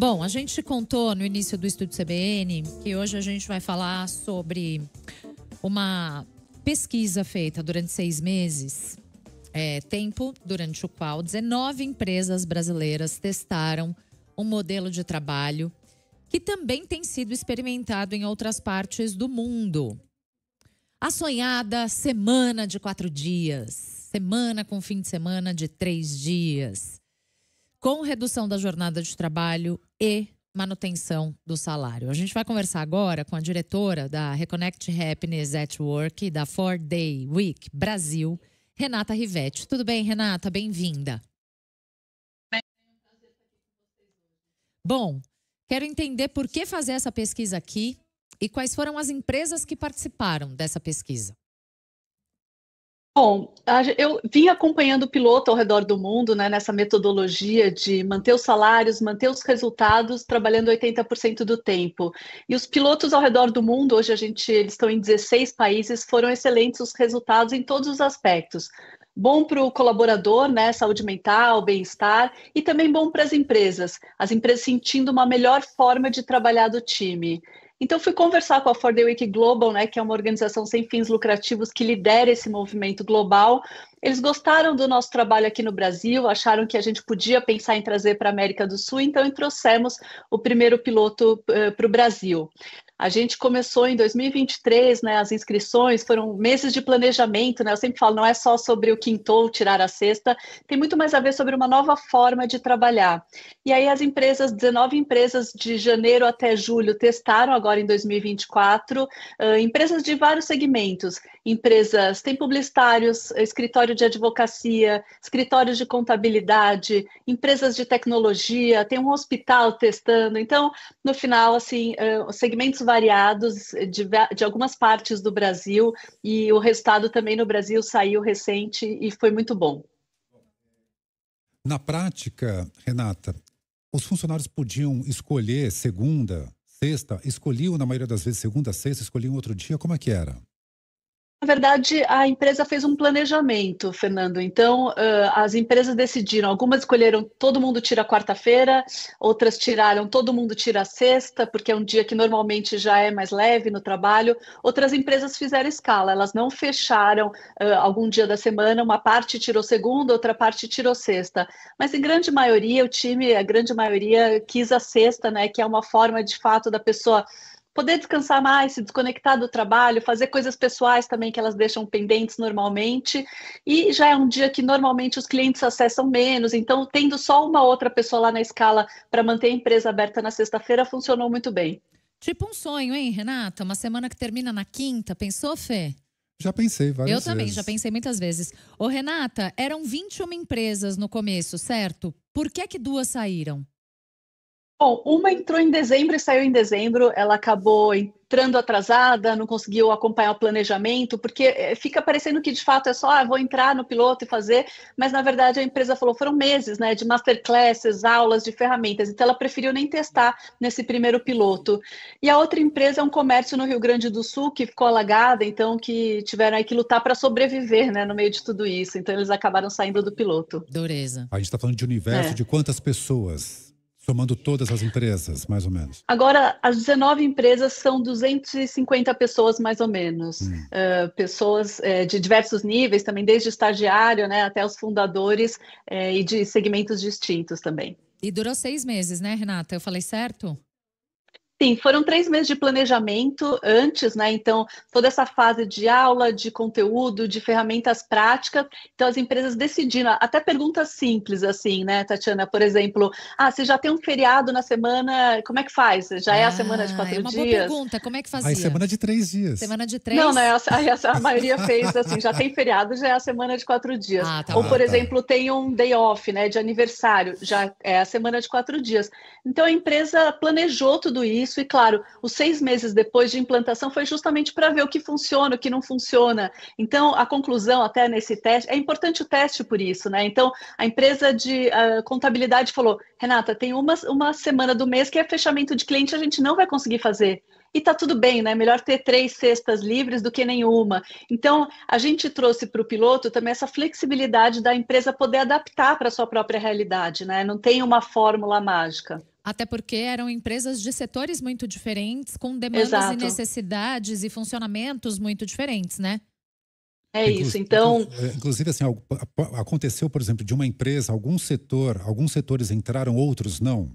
Bom, a gente contou no início do estudo CBN que hoje a gente vai falar sobre uma pesquisa feita durante seis meses. É, tempo durante o qual 19 empresas brasileiras testaram um modelo de trabalho que também tem sido experimentado em outras partes do mundo. A sonhada semana de quatro dias, semana com fim de semana de três dias com redução da jornada de trabalho e manutenção do salário. A gente vai conversar agora com a diretora da Reconnect Happiness at Work da Four Day Week Brasil, Renata Rivetti. Tudo bem, Renata? Bem-vinda. Bom, quero entender por que fazer essa pesquisa aqui e quais foram as empresas que participaram dessa pesquisa. Bom, eu vim acompanhando o piloto ao redor do mundo né, nessa metodologia de manter os salários, manter os resultados, trabalhando 80% do tempo. E os pilotos ao redor do mundo, hoje a gente, eles estão em 16 países, foram excelentes os resultados em todos os aspectos. Bom para o colaborador, né, saúde mental, bem-estar, e também bom para as empresas, as empresas sentindo uma melhor forma de trabalhar do time. Então, fui conversar com a Ford Week Global, né, que é uma organização sem fins lucrativos que lidera esse movimento global. Eles gostaram do nosso trabalho aqui no Brasil, acharam que a gente podia pensar em trazer para a América do Sul, então trouxemos o primeiro piloto uh, para o Brasil. A gente começou em 2023, né? As inscrições foram meses de planejamento, né? Eu sempre falo, não é só sobre o quintou tirar a sexta, tem muito mais a ver sobre uma nova forma de trabalhar. E aí as empresas, 19 empresas de janeiro até julho testaram agora em 2024, uh, empresas de vários segmentos, empresas, tem publicitários, escritório de advocacia, escritórios de contabilidade, empresas de tecnologia, tem um hospital testando. Então, no final, assim, uh, segmentos variados de, de algumas partes do Brasil e o resultado também no Brasil saiu recente e foi muito bom. Na prática, Renata, os funcionários podiam escolher segunda, sexta, escolhiam na maioria das vezes segunda, sexta, escolhiam outro dia, como é que era? na verdade, a empresa fez um planejamento, Fernando. Então, uh, as empresas decidiram, algumas escolheram todo mundo tira quarta-feira, outras tiraram todo mundo tira sexta, porque é um dia que normalmente já é mais leve no trabalho. Outras empresas fizeram escala, elas não fecharam uh, algum dia da semana, uma parte tirou segunda, outra parte tirou sexta. Mas em grande maioria, o time, a grande maioria quis a sexta, né? Que é uma forma de fato da pessoa poder descansar mais, se desconectar do trabalho, fazer coisas pessoais também que elas deixam pendentes normalmente. E já é um dia que normalmente os clientes acessam menos, então tendo só uma outra pessoa lá na escala para manter a empresa aberta na sexta-feira funcionou muito bem. Tipo um sonho, hein, Renata? Uma semana que termina na quinta, pensou, Fê? Já pensei várias vezes. Eu também, já pensei muitas vezes. Ô, Renata, eram 21 empresas no começo, certo? Por que que duas saíram? Bom, uma entrou em dezembro e saiu em dezembro, ela acabou entrando atrasada, não conseguiu acompanhar o planejamento, porque eh, fica parecendo que de fato é só, ah, vou entrar no piloto e fazer, mas na verdade a empresa falou, foram meses, né, de masterclasses, aulas, de ferramentas, então ela preferiu nem testar nesse primeiro piloto. E a outra empresa é um comércio no Rio Grande do Sul que ficou alagada, então que tiveram que lutar para sobreviver, né, no meio de tudo isso, então eles acabaram saindo do piloto. Dureza. A gente está falando de universo é. de quantas pessoas? Somando todas as empresas, mais ou menos. Agora, as 19 empresas são 250 pessoas, mais ou menos. Hum. Uh, pessoas eh, de diversos níveis, também desde estagiário né, até os fundadores eh, e de segmentos distintos também. E durou seis meses, né, Renata? Eu falei certo? Sim, foram três meses de planejamento antes, né? Então, toda essa fase de aula, de conteúdo, de ferramentas práticas. Então, as empresas decidiram, até perguntas simples, assim, né, Tatiana? Por exemplo, ah, você já tem um feriado na semana, como é que faz? Já é ah, a semana de ah, quatro é uma dias? Boa pergunta, como é que fazia? Aí, ah, é semana de três dias. Semana de três? Não, né? A, a, a maioria fez assim, já tem feriado, já é a semana de quatro dias. Ah, tá Ou, por tá. exemplo, tem um day off, né, de aniversário, já é a semana de quatro dias. Então, a empresa planejou tudo isso isso. E claro, os seis meses depois de implantação foi justamente para ver o que funciona, o que não funciona. Então, a conclusão até nesse teste, é importante o teste por isso, né? Então, a empresa de uh, contabilidade falou: Renata, tem uma, uma semana do mês que é fechamento de cliente, a gente não vai conseguir fazer e tá tudo bem, né? Melhor ter três cestas livres do que nenhuma. Então, a gente trouxe para o piloto também essa flexibilidade da empresa poder adaptar para a sua própria realidade, né? Não tem uma fórmula mágica. Até porque eram empresas de setores muito diferentes, com demandas Exato. e necessidades e funcionamentos muito diferentes, né? É inclusive, isso, então. É, inclusive, assim, aconteceu, por exemplo, de uma empresa, algum setor, alguns setores entraram, outros não.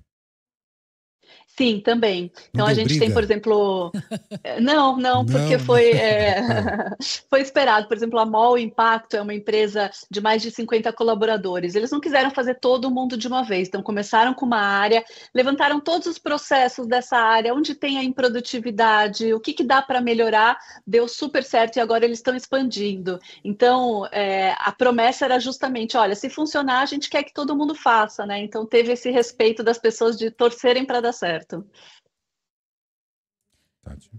Sim, também. Então Não a gente briga. tem, por exemplo. Eh, não, não, porque não. Né? Foi, é... foi esperado. Por exemplo, a Mall Impacto é uma empresa de mais de 50 colaboradores. Eles não quiseram fazer todo mundo de uma vez. Então começaram com uma área, levantaram todos os processos dessa área, onde tem a improdutividade, o que, que dá para melhorar, deu super certo e agora eles estão expandindo. Então é... a promessa era justamente: olha, se funcionar, a gente quer que todo mundo faça, né? Então teve esse respeito das pessoas de torcerem para dar certo certo. Tati.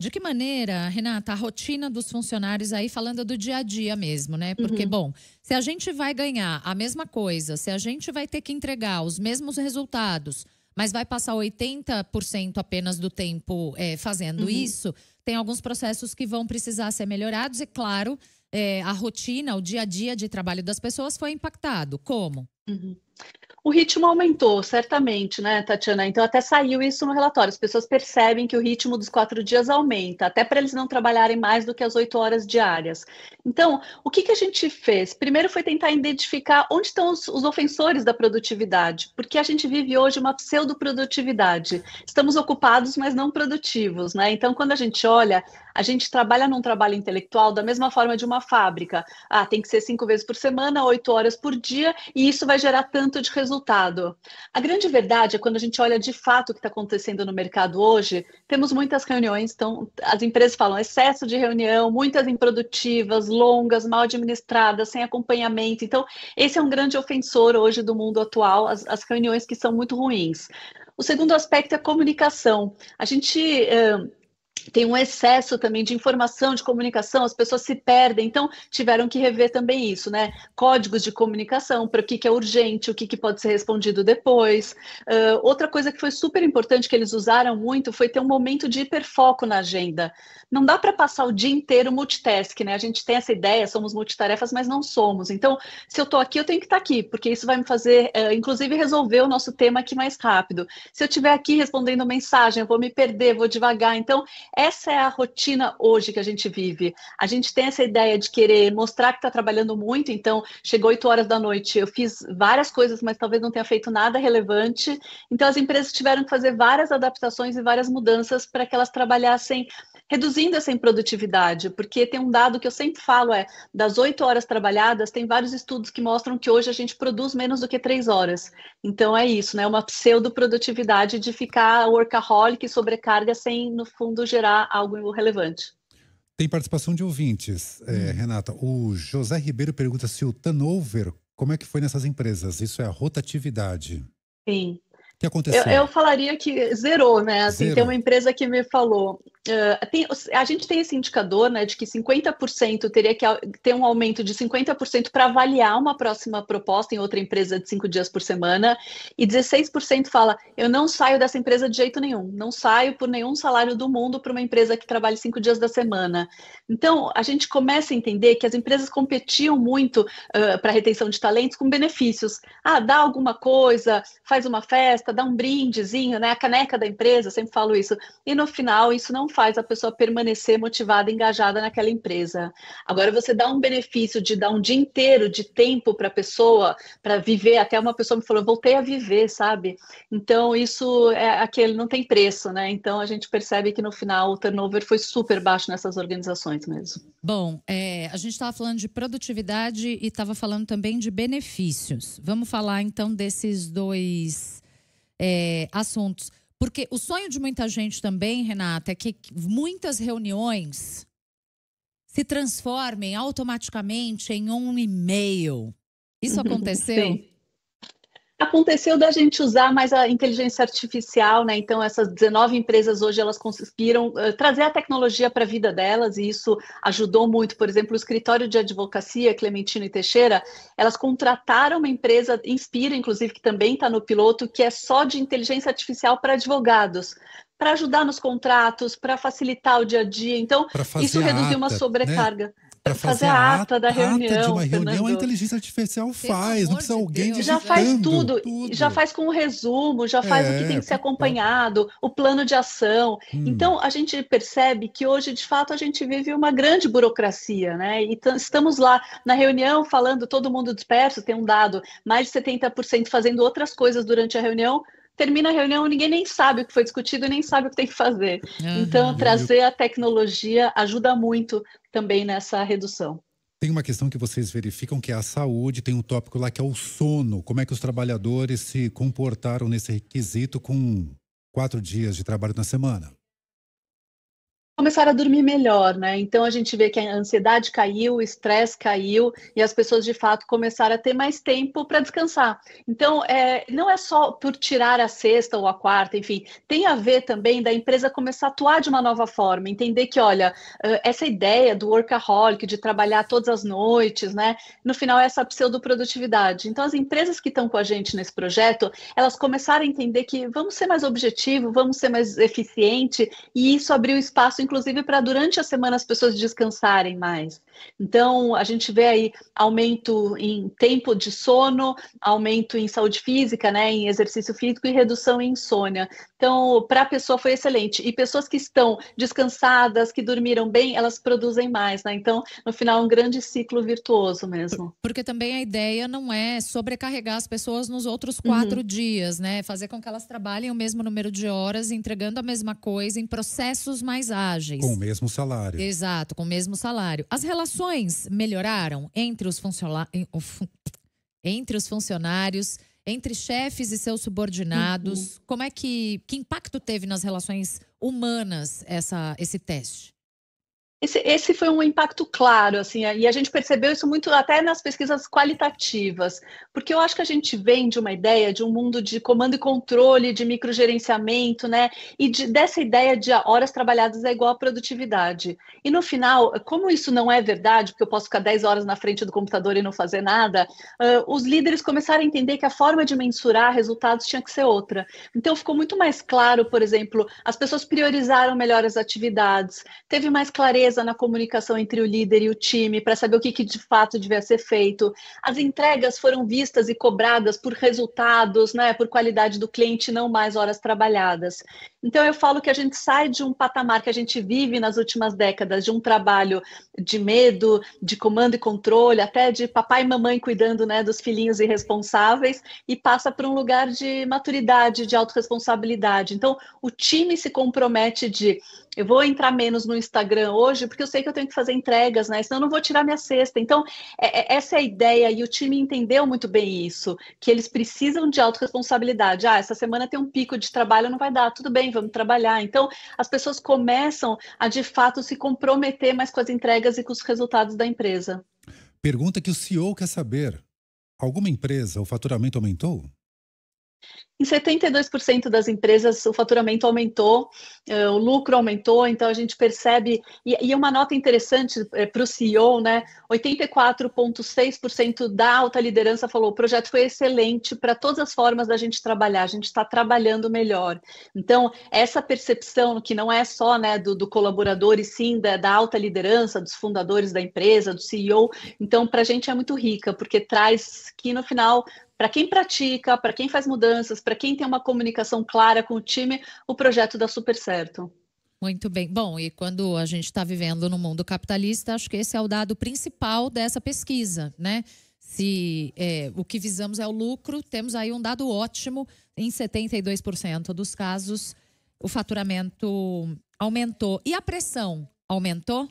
De que maneira, Renata, a rotina dos funcionários aí, falando do dia a dia mesmo, né? Porque, uhum. bom, se a gente vai ganhar a mesma coisa, se a gente vai ter que entregar os mesmos resultados, mas vai passar 80% apenas do tempo é, fazendo uhum. isso, tem alguns processos que vão precisar ser melhorados e, claro, é, a rotina, o dia a dia de trabalho das pessoas foi impactado. Como? Uhum. O ritmo aumentou, certamente, né, Tatiana? Então, até saiu isso no relatório. As pessoas percebem que o ritmo dos quatro dias aumenta, até para eles não trabalharem mais do que as oito horas diárias. Então, o que, que a gente fez? Primeiro foi tentar identificar onde estão os, os ofensores da produtividade, porque a gente vive hoje uma pseudoprodutividade. Estamos ocupados, mas não produtivos, né? Então, quando a gente olha, a gente trabalha num trabalho intelectual da mesma forma de uma fábrica. Ah, tem que ser cinco vezes por semana, oito horas por dia, e isso vai gerar tanto tanto de resultado. A grande verdade é quando a gente olha de fato o que está acontecendo no mercado hoje, temos muitas reuniões, então as empresas falam excesso de reunião, muitas improdutivas, longas, mal administradas, sem acompanhamento. Então, esse é um grande ofensor hoje do mundo atual, as, as reuniões que são muito ruins. O segundo aspecto é a comunicação. A gente. Uh, tem um excesso também de informação, de comunicação, as pessoas se perdem, então tiveram que rever também isso, né? Códigos de comunicação, para o que, que é urgente, o que, que pode ser respondido depois. Uh, outra coisa que foi super importante que eles usaram muito foi ter um momento de hiperfoco na agenda. Não dá para passar o dia inteiro multitask, né? A gente tem essa ideia, somos multitarefas, mas não somos. Então, se eu estou aqui, eu tenho que estar tá aqui, porque isso vai me fazer, uh, inclusive, resolver o nosso tema aqui mais rápido. Se eu estiver aqui respondendo mensagem, eu vou me perder, vou devagar. Então, essa é a rotina hoje que a gente vive. A gente tem essa ideia de querer mostrar que está trabalhando muito, então chegou 8 horas da noite, eu fiz várias coisas, mas talvez não tenha feito nada relevante. Então as empresas tiveram que fazer várias adaptações e várias mudanças para que elas trabalhassem reduzindo essa improdutividade, porque tem um dado que eu sempre falo é, das oito horas trabalhadas, tem vários estudos que mostram que hoje a gente produz menos do que três horas. Então é isso, né? Uma pseudo-produtividade de ficar workaholic, sobrecarga, sem, no fundo, gerar algo relevante. Tem participação de ouvintes, é, hum. Renata. O José Ribeiro pergunta se o turnover, como é que foi nessas empresas? Isso é a rotatividade. Sim. O que aconteceu? Eu, eu falaria que zerou, né? Assim, zerou. Tem uma empresa que me falou, ah, a gente tem esse indicador né, de que 50% teria que ter um aumento de 50% para avaliar uma próxima proposta em outra empresa de cinco dias por semana, e 16% fala: eu não saio dessa empresa de jeito nenhum, não saio por nenhum salário do mundo para uma empresa que trabalhe cinco dias da semana. Então, a gente começa a entender que as empresas competiam muito uh, ah, para retenção de talentos com benefícios. Ah, dá alguma coisa, faz uma festa, dá um brindezinho, né, a caneca da empresa, sempre falo isso. E no final, isso não faz a pessoa permanecer motivada, engajada naquela empresa. Agora, você dá um benefício de dar um dia inteiro de tempo para a pessoa, para viver. Até uma pessoa me falou, voltei a viver, sabe? Então, isso é aquele, não tem preço, né? Então, a gente percebe que no final o turnover foi super baixo nessas organizações mesmo. Bom, é, a gente estava falando de produtividade e estava falando também de benefícios. Vamos falar então desses dois é, assuntos. Porque o sonho de muita gente também, Renata, é que muitas reuniões se transformem automaticamente em um e-mail. Isso aconteceu? Sim. Aconteceu da gente usar mais a inteligência artificial, né? Então essas 19 empresas hoje elas conseguiram uh, trazer a tecnologia para a vida delas e isso ajudou muito. Por exemplo, o escritório de advocacia Clementino e Teixeira, elas contrataram uma empresa Inspira, inclusive que também está no piloto, que é só de inteligência artificial para advogados para ajudar nos contratos, para facilitar o dia a dia. Então, isso reduziu ata, uma né? sobrecarga. Né? para fazer, fazer, a ata, da reunião. Ata de uma reunião a inteligência artificial faz, não precisa de alguém Já faz tudo, tudo, já faz com o resumo, já faz é, o que é, tem que ser acompanhado, o plano de ação. Hum. Então a gente percebe que hoje de fato a gente vive uma grande burocracia, né? E estamos lá na reunião falando todo mundo disperso, tem um dado, mais de 70% fazendo outras coisas durante a reunião termina a reunião, ninguém nem sabe o que foi discutido e nem sabe o que tem que fazer. Uhum. Então, trazer a tecnologia ajuda muito também nessa redução. Tem uma questão que vocês verificam que é a saúde, tem um tópico lá que é o sono. Como é que os trabalhadores se comportaram nesse requisito com quatro dias de trabalho na semana? começaram a dormir melhor, né? Então a gente vê que a ansiedade caiu, o estresse caiu e as pessoas de fato começaram a ter mais tempo para descansar. Então é, não é só por tirar a sexta ou a quarta, enfim, tem a ver também da empresa começar a atuar de uma nova forma, entender que, olha, essa ideia do workaholic, de trabalhar todas as noites, né? No final é essa pseudoprodutividade. Então as empresas que estão com a gente nesse projeto, elas começaram a entender que vamos ser mais objetivo, vamos ser mais eficiente e isso abriu espaço inclusive, para durante a semana as pessoas descansarem mais. Então, a gente vê aí aumento em tempo de sono, aumento em saúde física, né, em exercício físico e redução em insônia. Então, para a pessoa foi excelente. E pessoas que estão descansadas, que dormiram bem, elas produzem mais, né? Então, no final, é um grande ciclo virtuoso mesmo. Porque também a ideia não é sobrecarregar as pessoas nos outros uhum. quatro uhum. dias, né? Fazer com que elas trabalhem o mesmo número de horas, entregando a mesma coisa em processos mais ágeis. Com o mesmo salário. Exato, com o mesmo salário. As relações melhoraram entre os, entre os funcionários, entre chefes e seus subordinados. Uhum. Como é que. Que impacto teve nas relações humanas essa, esse teste? Esse, esse foi um impacto claro, assim, e a gente percebeu isso muito até nas pesquisas qualitativas, porque eu acho que a gente vem de uma ideia de um mundo de comando e controle, de microgerenciamento, né? E de, dessa ideia de horas trabalhadas é igual à produtividade. E no final, como isso não é verdade, porque eu posso ficar 10 horas na frente do computador e não fazer nada, uh, os líderes começaram a entender que a forma de mensurar resultados tinha que ser outra. Então ficou muito mais claro, por exemplo, as pessoas priorizaram melhor as atividades, teve mais clareza clareza na comunicação entre o líder e o time para saber o que, que de fato devia ser feito. As entregas foram vistas e cobradas por resultados, né, por qualidade do cliente, não mais horas trabalhadas. Então eu falo que a gente sai de um patamar que a gente vive nas últimas décadas, de um trabalho de medo, de comando e controle, até de papai e mamãe cuidando né, dos filhinhos irresponsáveis, e passa para um lugar de maturidade, de autorresponsabilidade. Então o time se compromete de eu vou entrar menos no Instagram hoje, porque eu sei que eu tenho que fazer entregas, né? Senão eu não vou tirar minha cesta. Então, é, é, essa é a ideia, e o time entendeu muito bem isso, que eles precisam de autorresponsabilidade. Ah, essa semana tem um pico de trabalho, não vai dar, tudo bem, vamos trabalhar. Então, as pessoas começam a de fato se comprometer mais com as entregas e com os resultados da empresa. Pergunta que o CEO quer saber: alguma empresa o faturamento aumentou? Em 72% das empresas, o faturamento aumentou, eh, o lucro aumentou, então a gente percebe. E, uma nota interessante eh, para o CEO, né? 84,6% da alta liderança falou: o projeto foi excelente para todas as formas da gente trabalhar, a gente está trabalhando melhor. Então, essa percepção, que não é só né, do, do colaborador, e sim da, da alta liderança, dos fundadores da empresa, do CEO, então, para a gente é muito rica, porque traz que no final para quem pratica, para quem faz mudanças, para quem tem uma comunicação clara com o time, o projeto dá super certo. Muito bem. Bom, e quando a gente está vivendo no mundo capitalista, acho que esse é o dado principal dessa pesquisa, né? Se é, o que visamos é o lucro, temos aí um dado ótimo. Em 72% dos casos, o faturamento aumentou. E a pressão aumentou?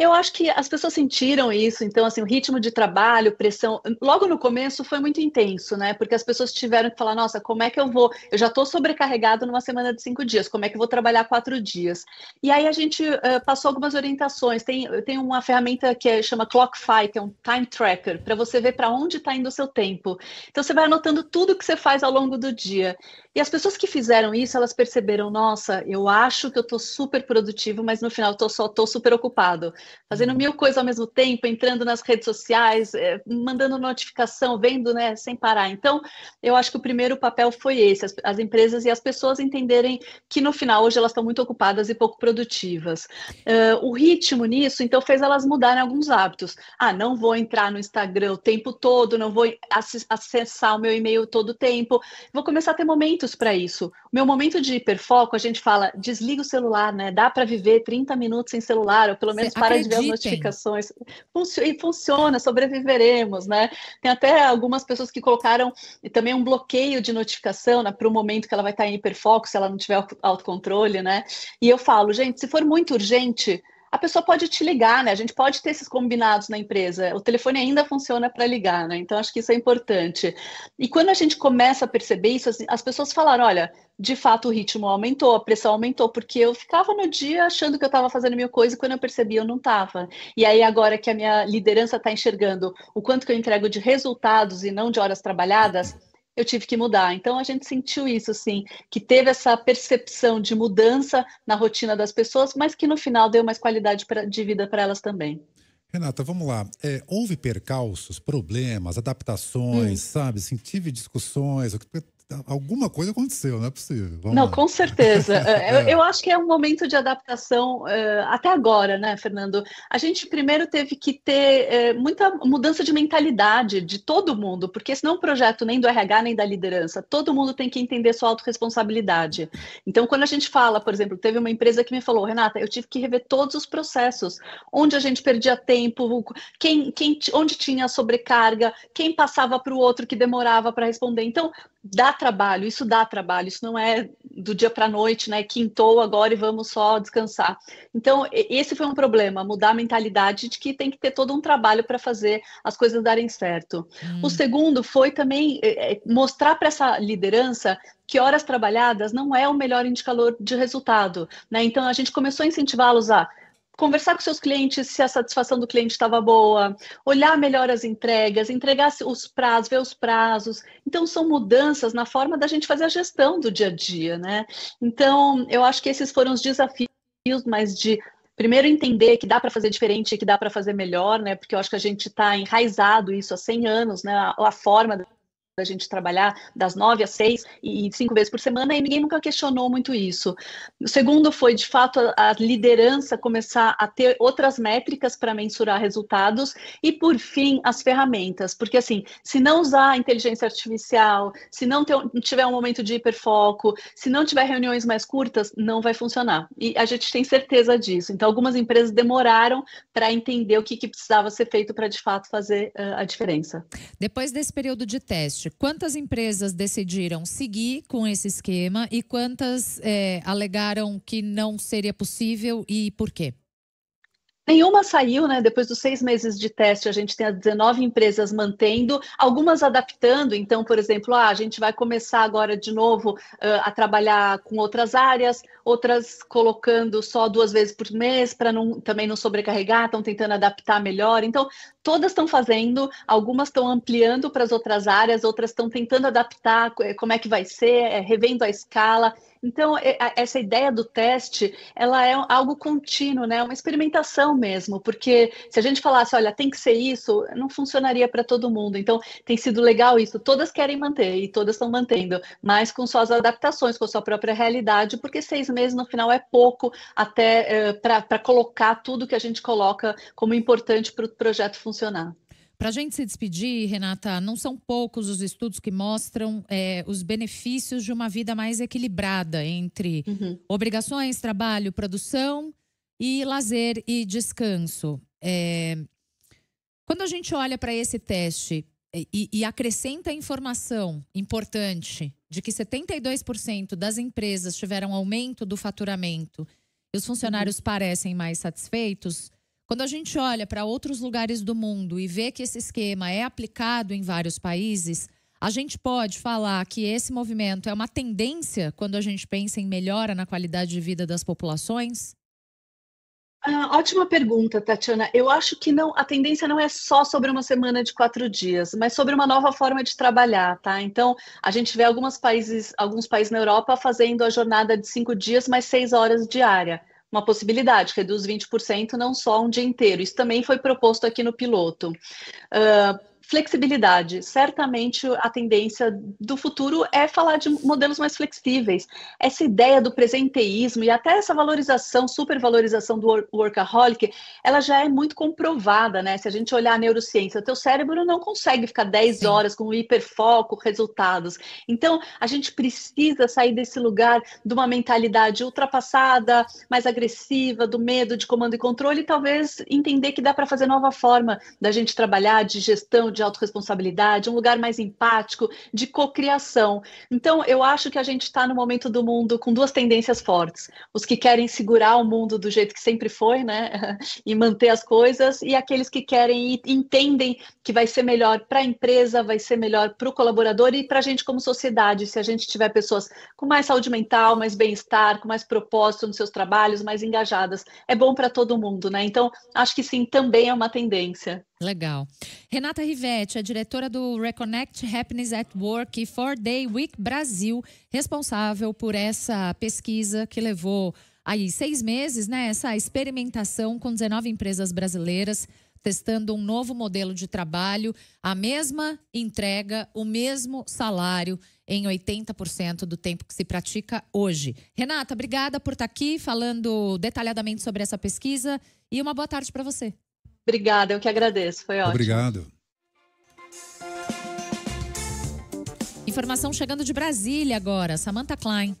Eu acho que as pessoas sentiram isso, então assim, o ritmo de trabalho, pressão, logo no começo foi muito intenso, né? Porque as pessoas tiveram que falar, nossa, como é que eu vou? Eu já estou sobrecarregado numa semana de cinco dias, como é que eu vou trabalhar quatro dias? E aí a gente uh, passou algumas orientações. Tem, tem uma ferramenta que é, chama Clockify, que é um time tracker, para você ver para onde está indo o seu tempo. Então você vai anotando tudo que você faz ao longo do dia. E as pessoas que fizeram isso, elas perceberam, nossa, eu acho que eu estou super produtivo, mas no final eu tô, só estou super ocupado, fazendo uhum. mil coisas ao mesmo tempo, entrando nas redes sociais, eh, mandando notificação, vendo, né, sem parar. Então, eu acho que o primeiro papel foi esse, as, as empresas e as pessoas entenderem que no final hoje elas estão muito ocupadas e pouco produtivas. Uh, o ritmo nisso, então, fez elas mudarem alguns hábitos. Ah, não vou entrar no Instagram o tempo todo, não vou acessar o meu e-mail todo o tempo, vou começar a ter momentos momentos para isso. Meu momento de hiperfoco, a gente fala, desliga o celular, né? Dá para viver 30 minutos sem celular, ou pelo menos Cê para acreditem. de ver as notificações. Funcio e funciona, sobreviveremos, né? Tem até algumas pessoas que colocaram também um bloqueio de notificação né, para o momento que ela vai estar em hiperfoco, se ela não tiver autocontrole, né? E eu falo, gente, se for muito urgente, a pessoa pode te ligar, né? A gente pode ter esses combinados na empresa. O telefone ainda funciona para ligar, né? Então acho que isso é importante. E quando a gente começa a perceber isso, assim, as, pessoas falaram: olha, de fato o ritmo aumentou, a pressão aumentou, porque eu ficava no dia achando que eu estava fazendo minha coisa e quando eu percebi eu não estava. E aí agora que a minha liderança está enxergando o quanto que eu entrego de resultados e não de horas trabalhadas, eu tive que mudar. Então a gente sentiu isso, assim que teve essa percepção de mudança na rotina das pessoas, mas que no final deu mais qualidade pra, de vida para elas também. Renata, vamos lá. É, houve percalços, problemas, adaptações, hum. sabe? Assim, tive discussões, Tá, alguma coisa aconteceu, não é possível. Vamos não, lá. com certeza. é. eu, eu, acho que é um momento de adaptação uh, até agora, né, Fernando? A gente primeiro teve que ter uh, muita mudança de mentalidade de todo mundo, porque não é um projeto nem do RH nem da liderança, todo mundo tem que entender sua autorresponsabilidade. Então, quando a gente fala, por exemplo, teve uma empresa que me falou, Renata, eu tive que rever todos os processos, onde a gente perdia tempo, quem, quem, onde tinha sobrecarga, quem passava para o outro que demorava para responder. Então, dá trabalho, isso dá trabalho, isso não é do dia para a noite, né? Quintou agora e vamos só descansar. Então, esse foi um problema, mudar a mentalidade de que tem que ter todo um trabalho para fazer as coisas darem certo. Hum. O segundo foi também é, é, mostrar para essa liderança que horas trabalhadas não é o melhor indicador de resultado, né? Então, a gente começou a incentivá-los a conversar com seus clientes se a satisfação do cliente estava boa, olhar melhor as entregas, entregar os prazos, ver os prazos. Então, são mudanças na forma da gente fazer a gestão do dia a dia, né? Então, eu acho que esses foram os desafios, mas de primeiro entender que dá para fazer diferente, que dá para fazer melhor, né? Porque eu acho que a gente está enraizado isso há 100 anos, né? A, a forma da gente trabalhar das nove às seis e cinco vezes por semana, e ninguém nunca questionou muito isso. O segundo foi, de fato, a, a liderança começar a ter outras métricas para mensurar resultados, e por fim, as ferramentas, porque assim, se não usar a inteligência artificial, se não ter, tiver um momento de hiperfoco, se não tiver reuniões mais curtas, não vai funcionar. E a gente tem certeza disso. Então, algumas empresas demoraram para entender o que, que, precisava ser feito para, de fato, fazer uh, a diferença. Depois desse período de teste, teste. Quantas empresas decidiram seguir com esse esquema e quantas é, alegaram que não seria possível e por quê? Nenhuma saiu, né? Depois dos seis meses de teste, a gente tem as 19 empresas mantendo, algumas adaptando. Então, por exemplo, ah, a gente vai começar agora de novo uh, a trabalhar com outras áreas, outras colocando só duas vezes por mês para também não sobrecarregar, estão tentando adaptar melhor. Então, todas estão fazendo, algumas estão ampliando para as outras áreas, outras estão tentando adaptar eh, como é que vai ser, é, revendo a escala. Então, eh, essa ideia do teste, ela é algo contínuo, né? É uma experimentação mesmo, porque se a gente falasse, olha, tem que ser isso, não funcionaria para todo mundo. Então, tem sido legal isso. Todas querem manter e todas estão mantendo, mas com suas adaptações, com a sua própria realidade, porque seis meses no final é pouco até para colocar tudo que a gente coloca como importante para o projeto funcionar funcionar. Para a gente se despedir, Renata, não são poucos os estudos que mostram é, os benefícios de uma vida mais equilibrada entre uhum. obrigações, trabalho, produção e lazer e descanso. É, quando a gente olha para esse teste e, e acrescenta a informação importante de que 72% das empresas tiveram aumento do faturamento e os funcionários uhum. parecem mais satisfeitos, quando a gente olha para outros lugares do mundo e vê que esse esquema é aplicado em vários países, a gente pode falar que esse movimento é uma tendência quando a gente pensa em melhora na qualidade de vida das populações? Ah, ótima pergunta, Tatiana. Eu acho que não, a tendência não é só sobre uma semana de quatro dias, mas sobre uma nova forma de trabalhar, tá? Então, a gente vê alguns países, alguns países na Europa fazendo a jornada de cinco dias mais seis horas diária uma possibilidade, reduz 20% não só um dia inteiro. Isso também foi proposto aqui no piloto. Uh, Flexibilidade. Certamente a tendência do futuro é falar de modelos mais flexíveis. Essa ideia do presenteísmo e até essa valorização, supervalorização do workaholic, ela já é muito comprovada, né? Se a gente olhar a neurociência, o teu cérebro não consegue ficar 10 horas com hiperfoco, resultados. Então, a gente precisa sair desse lugar de uma mentalidade ultrapassada, mais agressiva, do medo de comando e controle, e talvez entender que dá para fazer nova forma da gente trabalhar de gestão, de de autorresponsabilidade, um lugar mais empático, de cocriação. Então, eu acho que a gente está no momento do mundo com duas tendências fortes: os que querem segurar o mundo do jeito que sempre foi, né, e manter as coisas, e aqueles que querem e entendem que vai ser melhor para a empresa, vai ser melhor para o colaborador e para a gente como sociedade, se a gente tiver pessoas com mais saúde mental, mais bem-estar, com mais propósito nos seus trabalhos, mais engajadas. É bom para todo mundo, né? Então, acho que sim, também é uma tendência. Legal. Renata Rivetti é diretora do Reconnect Happiness at Work e Four Day Week Brasil, responsável por essa pesquisa que levou aí seis meses, né? Essa experimentação com 19 empresas brasileiras testando um novo modelo de trabalho, a mesma entrega, o mesmo salário em 80% do tempo que se pratica hoje. Renata, obrigada por estar aqui falando detalhadamente sobre essa pesquisa e uma boa tarde para você. Obrigada, eu que agradeço, foi ótimo. Obrigado. Informação chegando de Brasília agora, Samantha Klein.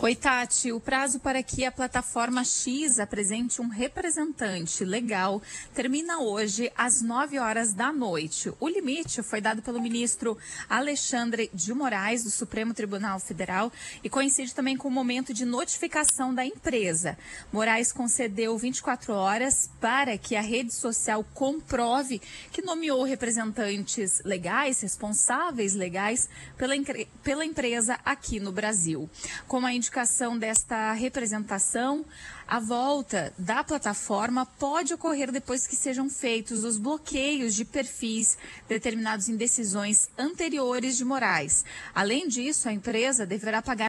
Oi, Tati. O prazo para que a plataforma X apresente um representante legal termina hoje às 9 horas da noite. O limite foi dado pelo ministro Alexandre de Moraes, do Supremo Tribunal Federal, e coincide também com o momento de notificação da empresa. Moraes concedeu 24 horas para que a rede social comprove que nomeou representantes legais, responsáveis legais, pela, pela empresa aqui no Brasil. Como a indicação desta representação, a volta da plataforma pode ocorrer depois que sejam feitos os bloqueios de perfis determinados em decisões anteriores de Moraes. Além disso, a empresa deverá pagar